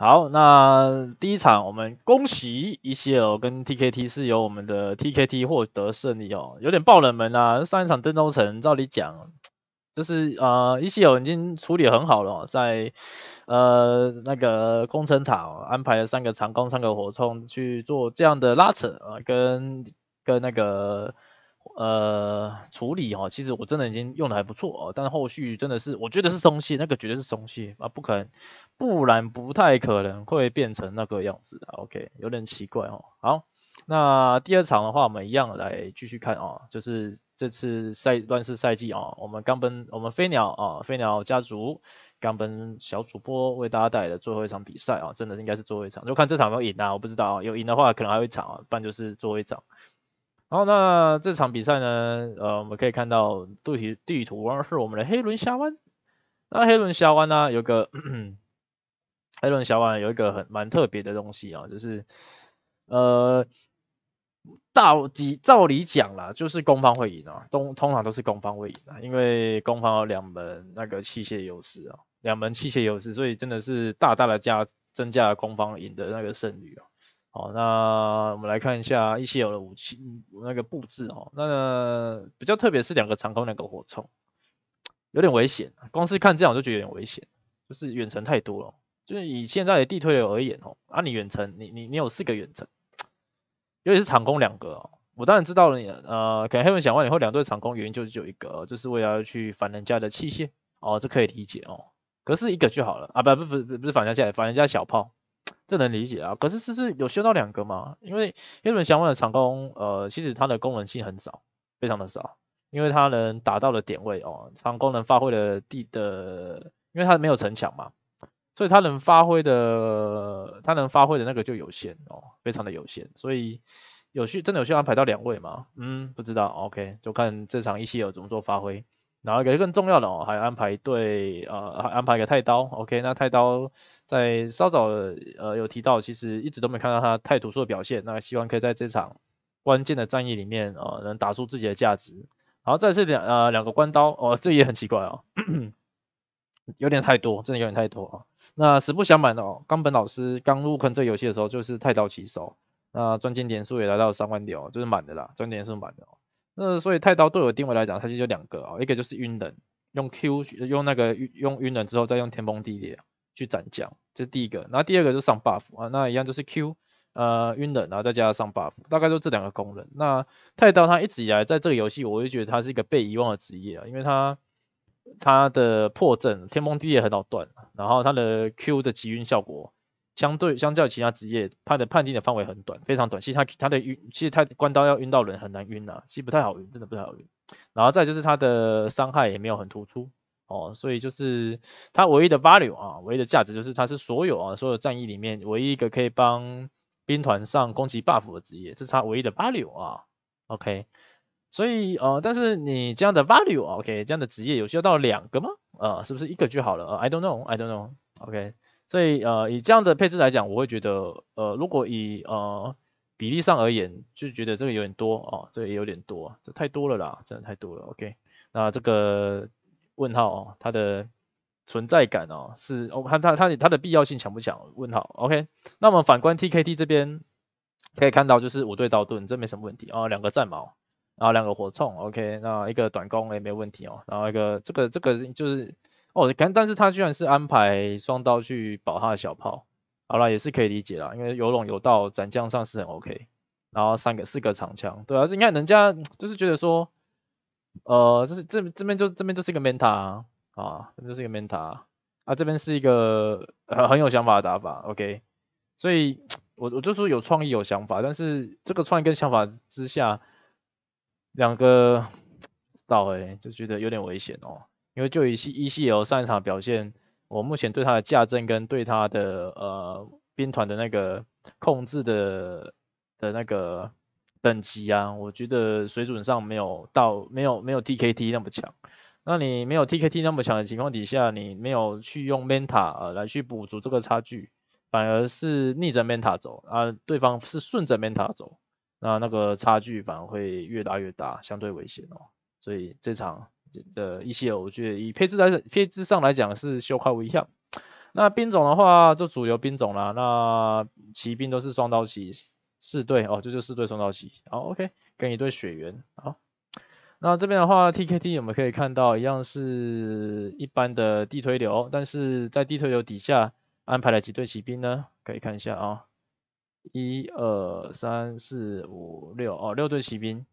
好，那第一场我们恭喜 e c 尔跟 TKT 是由我们的 TKT 获得胜利哦，有点爆冷门啊。上一场登州城照理讲，就是呃 e c 尔已经处理很好了，在呃那个工城塔安排了三个长弓、三个火冲去做这样的拉扯啊，跟跟那个。呃，处理哈，其实我真的已经用的还不错哦，但是后续真的是，我觉得是松懈，那个绝对是松懈啊，不可能，不然不太可能会变成那个样子。OK，有点奇怪哦。好，那第二场的话，我们一样来继续看啊，就是这次赛乱世赛季啊，我们冈奔，我们飞鸟啊，飞鸟家族冈奔小主播为大家带来的最后一场比赛啊，真的应该是最后一场，就看这场有没有赢啊，我不知道啊，有赢的话可能还会啊，不然就是最后一场。好，那这场比赛呢？呃，我们可以看到，具体地图啊是我们的黑轮峡湾。那黑轮峡湾呢，有个 黑轮峡湾有一个很蛮特别的东西啊，就是呃，道理照理讲啦，就是攻方会赢啊，通通常都是攻方会赢啊，因为攻方有两门那个器械优势啊，两门器械优势，所以真的是大大的加增加了攻方赢的那个胜率啊。好，那我们来看一下一些有的武器那个布置哦，那比较特别是两个长弓，两个火铳，有点危险。光是看这样我就觉得有点危险，就是远程太多了。就是以现在的地推而言哦，啊你远程，你你你有四个远程，尤其是长弓两个。我当然知道了你，呃，可能黑文想问你，会两队长弓原因就是有一个，就是为了去反人家的器械哦，这可以理解哦。可是一个就好了啊，不不不不是反人家器械，人家小炮。这能理解啊，可是是不是有修到两个吗？因为黑人想问的长弓，呃，其实它的功能性很少，非常的少，因为它能达到的点位哦，长弓能发挥的地的，因为它没有城墙嘛，所以它能发挥的，它能发挥的那个就有限哦，非常的有限，所以有需真的有需要安排到两位吗？嗯，不知道，OK，就看这场一期有怎么做发挥。然后一个更重要的哦，还安排对呃，还安排一个太刀，OK，那太刀在稍早呃有提到，其实一直都没看到他太突出的表现，那希望可以在这场关键的战役里面啊，能打出自己的价值。然后再是两呃两个关刀哦，这也很奇怪哦，有点太多，真的有点太多啊。那实不相瞒的哦，冈本老师刚入坑这游戏的时候就是太刀起手，那钻金点数也达到三万点哦，就是满的啦，钻点数满的。哦。那所以太刀对我定位来讲，它其实就两个啊，一个就是晕人，用 Q 用那个用晕人之后，再用天崩地裂去斩将，这是第一个。然后第二个就是上 buff 啊，那一样就是 Q 呃晕人，然后再加上 buff，大概就这两个功能。那太刀它一直以来在这个游戏，我就觉得它是一个被遗忘的职业啊，因为它它的破阵天崩地裂很好断，然后它的 Q 的集晕效果。相对相较其他职业，他的判定的范围很短，非常短。其实他他的晕，其实他关刀要晕到人很难晕啊，其实不太好晕，真的不太好晕。然后再就是他的伤害也没有很突出哦，所以就是他唯一的 value 啊，唯一的价值就是他是所有啊所有战役里面唯一一个可以帮兵团上攻击 buff 的职业，这是他唯一的 value 啊。OK，所以呃，但是你这样的 value，OK，这样的职业有需要到两个吗？呃，是不是一个就好了？I don't know，I don't know，OK。所以呃，以这样的配置来讲，我会觉得呃，如果以呃比例上而言，就觉得这个有点多哦，这个也有点多，这太多了啦，真的太多了。OK，那这个问号哦，它的存在感哦，是哦，它它它它的必要性强不强？问号，OK，那我们反观 TKT 这边可以看到，就是五对刀盾，这没什么问题啊，两个战矛，然后两个火铳，OK，那一个短弓也没问题哦，然后一个这个这个就是。哦，但但是他居然是安排双刀去保他的小炮，好了，也是可以理解了，因为有龙有道斩将上是很 OK，然后三个四个长枪，对啊，你看人家就是觉得说，呃，这是这这边就这边就是一个 meta 啊，这边就是一个 meta 啊，这边是一个很有想法的打法，OK，所以我我就说有创意有想法，但是这个创意跟想法之下，两个刀 欸，就觉得有点危险哦。因为就以西 C 游上一场表现，我目前对他的架阵跟对他的呃兵团的那个控制的的那个等级啊，我觉得水准上没有到没有没有 TKT 那么强。那你没有 TKT 那么强的情况底下，你没有去用 meta 呃来去补足这个差距，反而是逆着 meta 走啊，对方是顺着 meta 走，那那个差距反而会越拉越大，相对危险哦。所以这场。的一些我觉得以配置来配置上来讲是修跨无异样。那兵种的话，就主流兵种啦。那骑兵都是双刀骑四队哦，这就四队双刀骑。好，OK，跟一对血缘。好，那这边的话，TKT 我们可以看到一样是一般的地推流，但是在地推流底下安排了几队骑兵呢？可以看一下啊，一二三四五六哦，六队骑兵。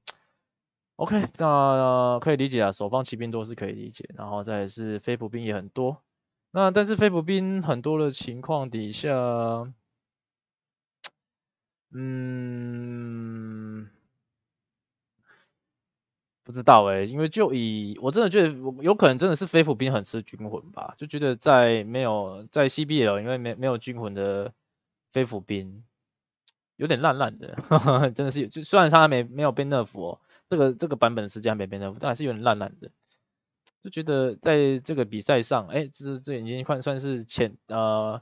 OK，那可以理解啊，守方骑兵多是可以理解，然后再是飞律兵也很多，那但是飞律兵很多的情况底下，嗯，不知道哎，因为就以我真的觉得，有可能真的是飞律兵很吃军魂吧，就觉得在没有在 CBL，因为没没有军魂的飞律兵有点烂烂的，真的是，就虽然他没没有被征服。这个这个版本实际上没变的，但还是有点烂烂的。就觉得在这个比赛上，哎，这这已经算算是前呃，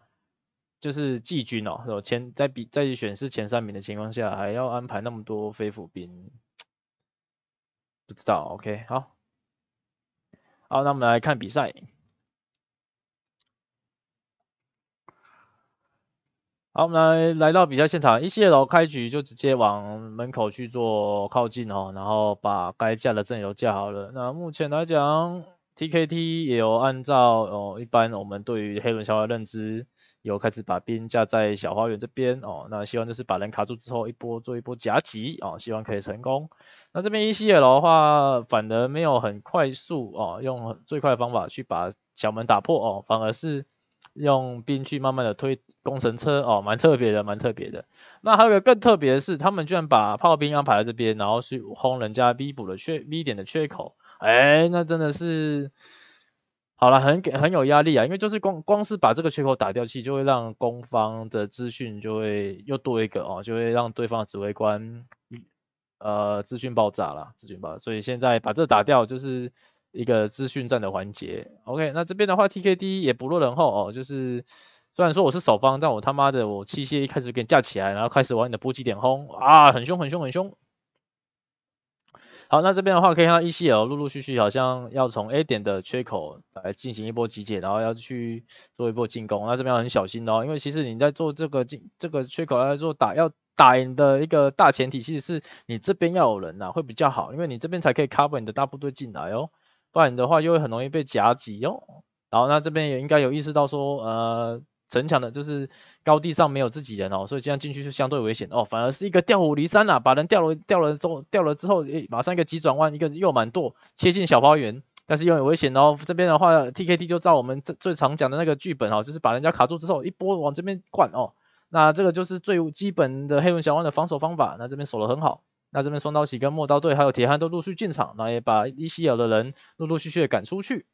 就是季军哦，是吧？前在比在选是前三名的情况下，还要安排那么多飞虎兵，不知道。OK，好，好，那我们来看比赛。好，我们来来到比赛现场，一 C 野老开局就直接往门口去做靠近哦，然后把该架的阵容架好了。那目前来讲，TKT 也有按照哦，一般我们对于黑轮小花的认知，有开始把兵架在小花园这边哦。那希望就是把人卡住之后，一波做一波夹击哦，希望可以成功。那这边一 C 野楼的话，反而没有很快速哦，用最快的方法去把小门打破哦，反而是。用兵去慢慢的推工程车哦，蛮特别的，蛮特别的。那还有个更特别的是，他们居然把炮兵安排在这边，然后去轰人家 B 补的缺 B 点的缺口，哎，那真的是好了，很给很有压力啊，因为就是光光是把这个缺口打掉去，就会让攻方的资讯就会又多一个哦，就会让对方的指挥官呃资讯爆炸了，资讯爆，所以现在把这打掉就是。一个资讯站的环节，OK，那这边的话，TKD 也不落人后哦，就是虽然说我是守方，但我他妈的我器械一开始给你架起来，然后开始往你的波及点轰啊，很凶很凶很凶。好，那这边的话可以看到 ECL 陆陆续续好像要从 A 点的缺口来进行一波集结，然后要去做一波进攻。那这边要很小心哦，因为其实你在做这个进这个缺口要做打要打赢的一个大前提，其实是你这边要有人呐，会比较好，因为你这边才可以 cover 你的大部队进来哦。不然的话，又会很容易被夹挤哦。然后那这边也应该有意识到说，呃，城墙的就是高地上没有自己人哦，所以这样进去就相对危险哦。反而是一个调虎离山啦，把人调了，调了之后，调了之后，诶，马上一个急转弯，一个右满舵切进小花园，但是又有危险哦。这边的话，T K T 就照我们这最常讲的那个剧本哦，就是把人家卡住之后，一波往这边灌哦。那这个就是最基本的黑龙小湾的防守方法。那这边守得很好。那这边双刀骑跟陌刀队还有铁汉都陆续进场，那也把 ECL 的人陆陆续续赶出去。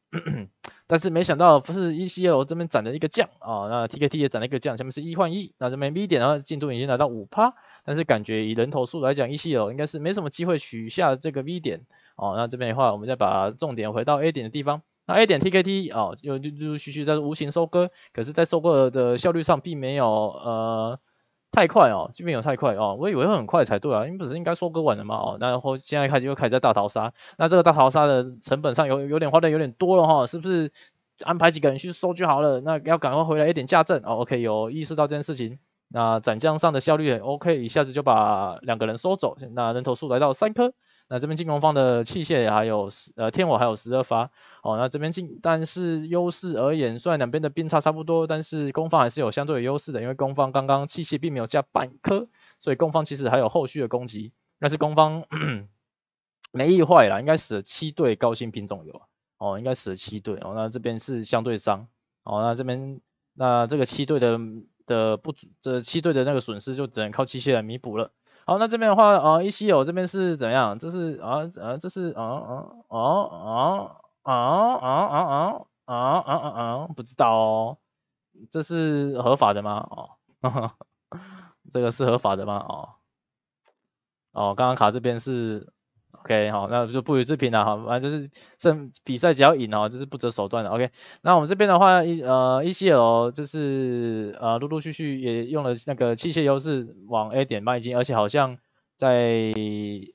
但是没想到，不是 ECL 这边涨了一个将啊，那 TKT 也涨了一个将，下面是一换一。那这边 B 点，的话进度已经来到五趴，但是感觉以人头数来讲，ECL 应该是没什么机会取下这个 V 点哦。那这边的话，我们再把重点回到 A 点的地方。那 A 点 TKT 啊，又陆陆续续在无形收割，可是在收割的效率上并没有呃。太快哦，这边有太快哦，我以为会很快才对啊，因为不是应该收割完了吗？哦，那然后现在开始又开始在大逃杀，那这个大逃杀的成本上有有点花的有点多了哈，是不是安排几个人去收就好了？那要赶快回来一点架阵哦，OK，有意识到这件事情，那斩将上的效率也 OK，一下子就把两个人收走，那人头数来到三颗。那这边进攻方的器械还有呃天火还有十二发哦，那这边进但是优势而言，虽然两边的兵差差不多，但是攻方还是有相对的优势的，因为攻方刚刚器械并没有加半颗，所以攻方其实还有后续的攻击。但是攻方 没意坏啦，应该死了七对高新品种有哦，应该死了七对哦，那这边是相对伤哦，那这边那这个七队的的不足，这七队的那个损失就只能靠器械来弥补了。好，那这边的话，哦，一西有这边是怎样？这是啊啊，这是啊啊啊啊啊啊啊啊啊，不知道哦，这是合法的吗？哦，这个是合法的吗？哦，哦，刚刚卡这边是。OK，好，那就不予置评了，好，反正就是这比赛只要赢哦，就是不择手段的。OK，那我们这边的话，一呃，一些 l 就是呃，陆陆续续也用了那个器械优势往 A 点迈进，而且好像在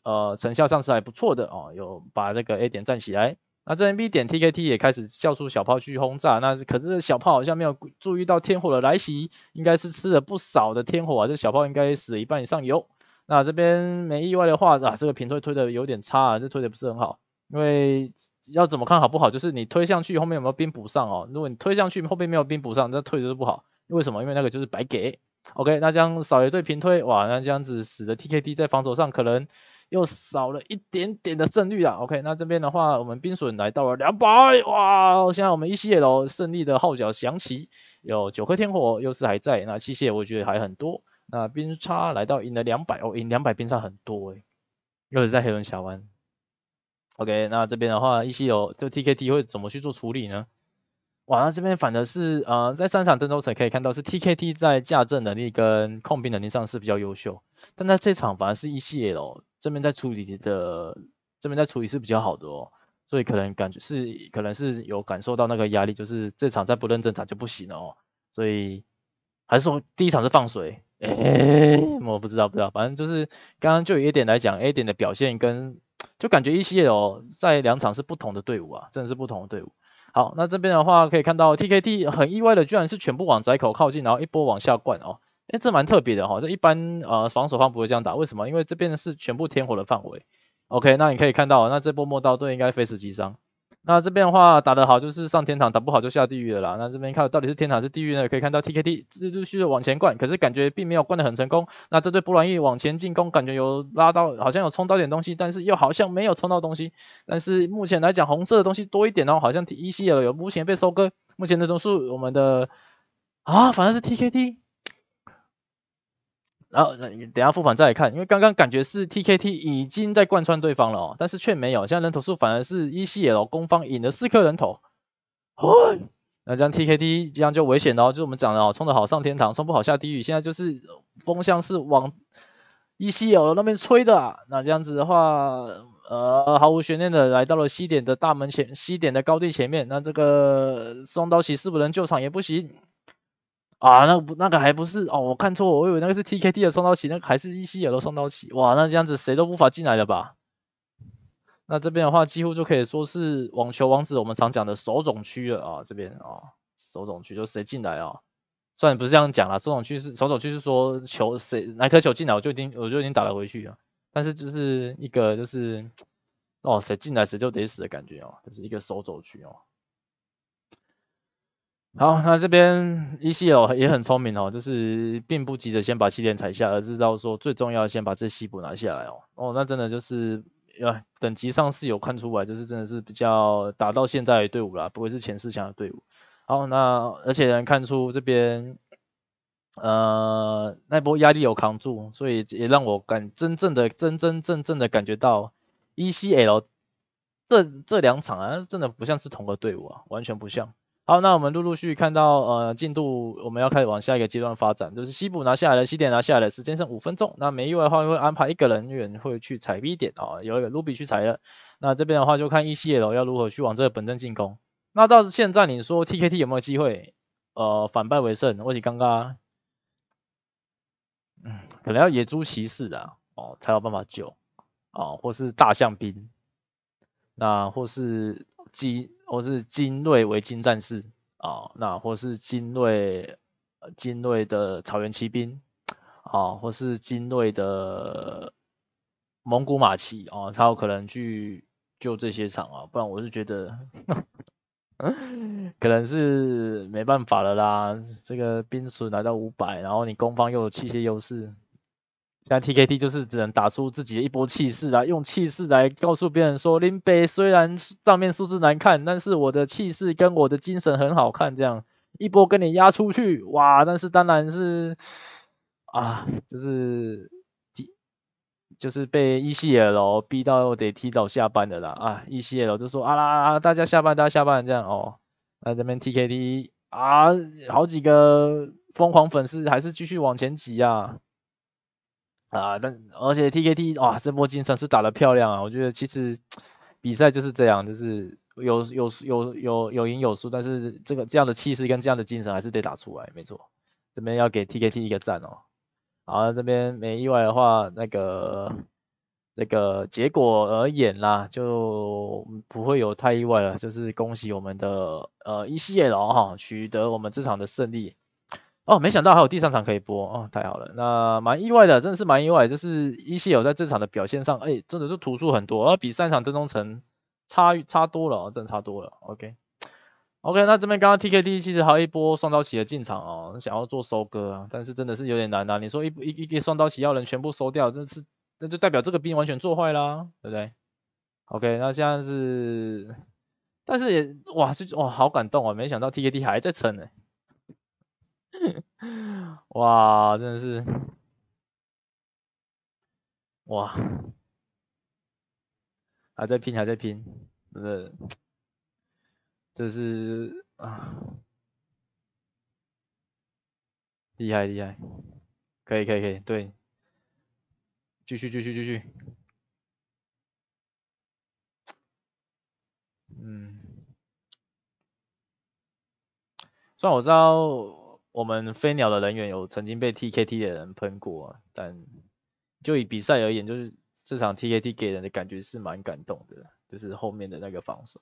呃成效上是还不错的哦，有把那个 A 点站起来。那这 B 点 TKT 也开始叫出小炮去轰炸，那可是小炮好像没有注意到天火的来袭，应该是吃了不少的天火，啊，这小炮应该死了一半以上油。那这边没意外的话，啊，这个平推推的有点差，这推的不是很好。因为要怎么看好不好，就是你推上去后面有没有兵补上哦？如果你推上去后面没有兵补上，那推就不好。为什么？因为那个就是白给。OK，那这样少一对平推，哇，那这样子使得 TKD 在防守上可能又少了一点点的胜率啊。OK，那这边的话，我们冰隼来到了两百，哇，现在我们一列的胜利的号角响起，有九颗天火优势还在，那器械我觉得还很多。那边差来到赢了两百哦，赢两百边差很多诶，又是在黑龙峡湾。OK，那这边的话一 c 有就 TKT 会怎么去做处理呢？哇，这边反的是，呃，在三场争州城可以看到是 TKT 在架阵能力跟控兵能力上是比较优秀，但在这场反而是一 c l 这边在处理的，这边在处理是比较好的哦，所以可能感觉是可能是有感受到那个压力，就是这场再不认真打就不行了哦，所以还是说第一场是放水。哎，我不知道，不知道，反正就是刚刚就 A 点来讲，A 点的表现跟就感觉一列哦，在两场是不同的队伍啊，真的是不同的队伍。好，那这边的话可以看到 T K T 很意外的居然是全部往窄口靠近，然后一波往下灌哦，哎，这蛮特别的哈，这一般呃防守方不会这样打，为什么？因为这边是全部天火的范围。OK，那你可以看到，那这波磨刀都应该飞死击伤。那这边的话打得好就是上天堂，打不好就下地狱的啦。那这边看到底是天堂是地狱呢？可以看到 T K T 陆陆续续的往前灌，可是感觉并没有灌的很成功。那这对不兰裔往前进攻，感觉有拉到，好像有冲到点东西，但是又好像没有冲到东西。但是目前来讲，红色的东西多一点哦，好像 E C 有目前被收割。目前的总数，我们的啊，反正是 T K T。然后你等下复盘再来看，因为刚刚感觉是 TKT 已经在贯穿对方了哦，但是却没有，现在人头数反而是 E C l 公方赢了四颗人头。那这样 TKT 这样就危险了，就我们讲的哦，冲的好上天堂，冲不好下地狱。现在就是风向是往 E C l 那边吹的，那这样子的话，呃，毫无悬念的来到了西点的大门前，西点的高地前面。那这个双刀骑士不能救场也不行。啊，那不那个还不是哦，我看错，我以为那个是 T K d 的双刀旗，那个还是 e c 也都双刀旗。哇，那这样子谁都无法进来的吧？那这边的话，几乎就可以说是网球王子我们常讲的手种区了啊，这边啊手种区就谁进来啊，虽然不是这样讲啦，手种区是手种区是说球谁哪颗球进来我就已经我就已经打了回去啊，但是就是一个就是哦谁进来谁就得死的感觉哦，就是一个手种区哦。好，那这边 ECL 也很聪明哦，就是并不急着先把西点踩下，而是到说最重要的先把这西补拿下来哦。哦，那真的就是，呃，等级上是有看出来，就是真的是比较打到现在队伍啦，不会是前四强的队伍。好，那而且能看出这边，呃，那波压力有扛住，所以也让我感真正的、真真正正的感觉到 ECL 这这两场啊，真的不像是同个队伍啊，完全不像。好，那我们陆陆续续看到呃进度，我们要开始往下一个阶段发展，就是西部拿下来了，西点拿下来了，时间剩五分钟，那没意外的话，会安排一个人员会去踩 B 点啊，有一个卢比去踩了，那这边的话就看 ECL 要如何去往这个本阵进攻。那倒是现在你说 TKT 有没有机会呃反败为胜？或者刚刚嗯，可能要野猪骑士的哦才有办法救啊，或是大象兵，那或是鸡。或是精锐维京战士啊，那或是精锐精锐的草原骑兵啊，或是精锐的蒙古马骑啊，才有可能去救这些场啊，不然我是觉得，可能是没办法了啦。这个兵损来到五百，然后你攻方又有器械优势。像 TKT 就是只能打出自己的一波气势啊，用气势来告诉别人说，林北虽然账面数字难看，但是我的气势跟我的精神很好看，这样一波跟你压出去，哇！但是当然是啊，就是就是被 ECL 逼到得提早下班的啦啊，ECL 就说啊啦啊大家下班，大家下班，这样哦。那这边 TKT 啊，好几个疯狂粉丝还是继续往前挤啊。啊，但而且 TKT 哇，这波精神是打的漂亮啊！我觉得其实比赛就是这样，就是有有有有有赢有输，但是这个这样的气势跟这样的精神还是得打出来，没错。这边要给 TKT 一个赞哦。好，这边没意外的话，那个那个结果而言啦，就不会有太意外了。就是恭喜我们的呃一系龙哈，取得我们这场的胜利。哦，没想到还有第三场可以播啊，太好了，那蛮意外的，真的是蛮意外。就是一血有在这场的表现上，哎，真的是突出很多，而比上一场争夺城差差多了，真的差多了。OK，OK，那这边刚刚 T K D 其实还一波双刀旗的进场啊，想要做收割，但是真的是有点难啊。你说一一一个双刀旗要人全部收掉，真是那就代表这个兵完全做坏啦，对不对？OK，那现在是，但是也哇是哇好感动啊，没想到 T K D 还在撑呢。哇，真的是，哇，还在拼，还在拼，真的，这是啊，厉害厉害，可以可以可以，对，继续继续继续，嗯，虽然我知道。我们飞鸟的人员有曾经被 TKT 的人喷过，但就以比赛而言，就是这场 TKT 给人的感觉是蛮感动的，就是后面的那个防守。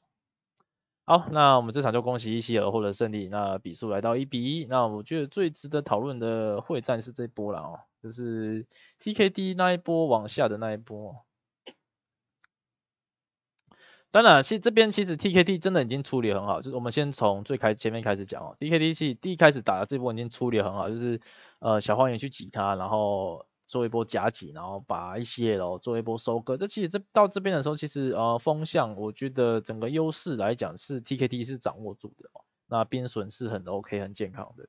好，那我们这场就恭喜伊希尔获得胜利，那比数来到一比一。那我觉得最值得讨论的会战是这波了哦，就是 TKT 那一波往下的那一波。当然，其这边其实 TKT 真的已经处理很好，就是我们先从最开前面开始讲哦。DKT 是第一开始打的这波已经处理很好，就是呃小花园去挤它，然后做一波夹挤，然后把 ECL 做一波收割。这其实这到这边的时候，其实呃风向我觉得整个优势来讲是 TKT 是掌握住的，哦，那边损是很 OK 很健康的。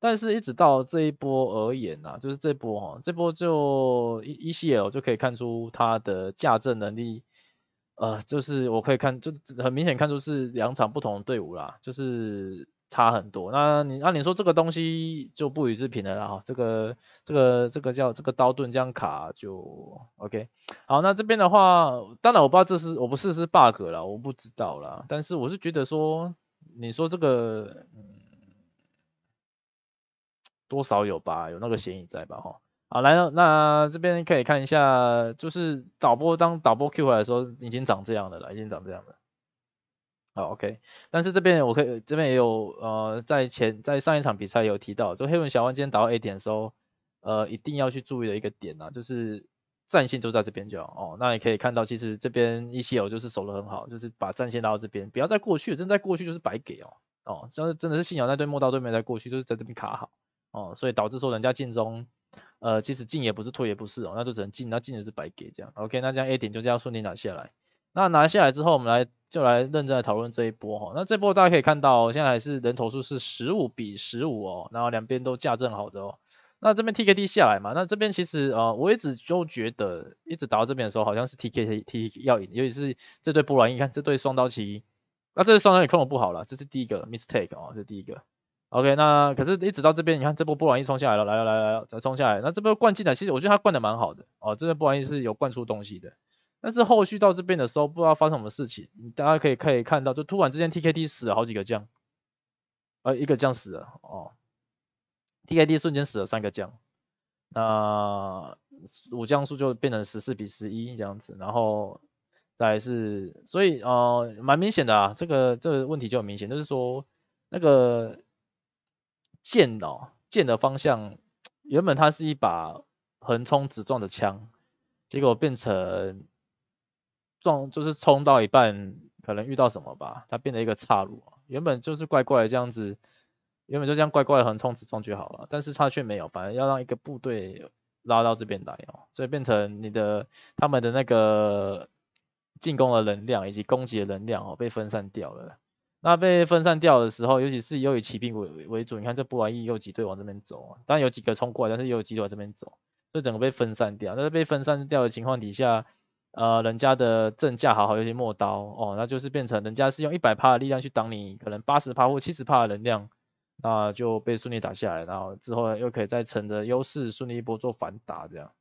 但是，一直到这一波而言呐，就是这波哦，这波就 E ECL 就可以看出它的架阵能力。呃，就是我可以看，就很明显看出是两场不同的队伍啦，就是差很多。那你那你说这个东西就不予置评了啦这个这个这个叫这个刀盾这张卡就 OK。好，那这边的话，当然我不知道这是我不是是 bug 了，我不知道啦。但是我是觉得说，你说这个，多少有吧，有那个嫌疑在吧哈。好，来了，那这边可以看一下，就是导播当导播 Q 回来的时候，已经长这样的了，已经长这样的。好，OK，但是这边我可以，这边也有，呃，在前在上一场比赛有提到，就黑文小王今天打到 A 点的时候，呃，一定要去注意的一个点啊，就是战线就在这边就好。哦，那也可以看到，其实这边一些友就是守的很好，就是把战线拉到这边，不要再过去，真在过去就是白给哦。哦，这真的是信仰那队莫刀对面在过去，就是在这边卡好。哦，所以导致说人家进中。呃，其实进也不是，退也不是哦，那就只能进，那进也是白给这样。OK，那这样 A 点就这样顺利拿下来。那拿下来之后，我们来就来认真的讨论这一波哈。那这波大家可以看到，现在是人头数是十五比十五哦，然后两边都架正好的哦。那这边 TKD 下来嘛，那这边其实呃我一直就觉得，一直打到这边的时候，好像是 TKT 要赢，尤其是这对波兰，你看这对双刀棋，那这对双刀也控的不好了，这是第一个 mistake 哦，这是第一个。O.K. 那可是，一直到这边，你看这波布王一冲下来了，来了来了，再冲下来，那这波灌进来，其实我觉得他灌的蛮好的哦，这波王一是有灌出东西的。但是后续到这边的时候，不知道发生什么事情，你大家可以可以看到，就突然之间 T.K.T 死了好几个将，呃，一个将死了哦，T.K.T 瞬间死了三个将，那武将数就变成十四比十一这样子，然后再是，所以呃，蛮明显的啊，这个这个问题就很明显，就是说那个。剑哦，剑的方向原本它是一把横冲直撞的枪，结果变成撞就是冲到一半，可能遇到什么吧，它变成一个岔路。原本就是怪怪的这样子，原本就这样怪的横冲直撞就好了，但是它却没有，反而要让一个部队拉到这边来哦，所以变成你的他们的那个进攻的能量以及攻击的能量哦被分散掉了。那被分散掉的时候，尤其是又以骑兵为为主，你看这波玩意又几队往这边走啊，当然有几个冲过来，但是又有几队往这边走，所以整个被分散掉。那被分散掉的情况底下，呃，人家的阵架好好，有些磨刀哦，那就是变成人家是用一百帕的力量去挡你可能八十帕或七十帕的能量，那就被顺利打下来，然后之后又可以再乘着优势顺利一波做反打这样。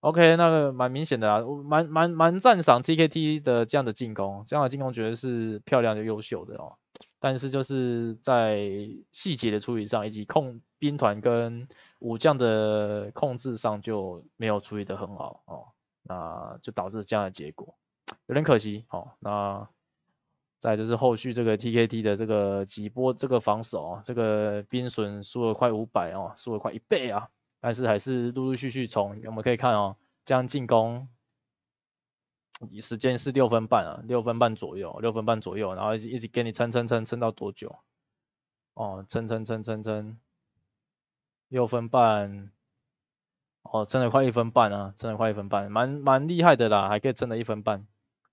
OK，那个蛮明显的啊，蛮蛮蛮赞赏 TKT 的这样的进攻，这样的进攻觉得是漂亮又优秀的哦。但是就是在细节的处理上，以及控兵团跟武将的控制上就没有处理的很好哦，那就导致这样的结果，有点可惜哦。那再就是后续这个 TKT 的这个几波这个防守，这个兵损输了快五百哦，输了快一倍啊。但是还是陆陆续续冲，我们可以看哦，这样进攻，时间是六分半啊，六分半左右，六分半左右，然后一直一直给你撑撑撑撑到多久？哦，撑撑撑撑撑，六分半，哦，撑了快一分半啊，撑了快一分半，蛮蛮厉害的啦，还可以撑了一分半，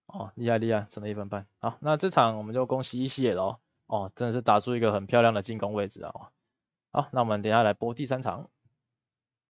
哦，厉害厉害，撑了一分半，好，那这场我们就恭喜 ECL 喽，哦，真的是打出一个很漂亮的进攻位置啊，好，那我们等下来播第三场。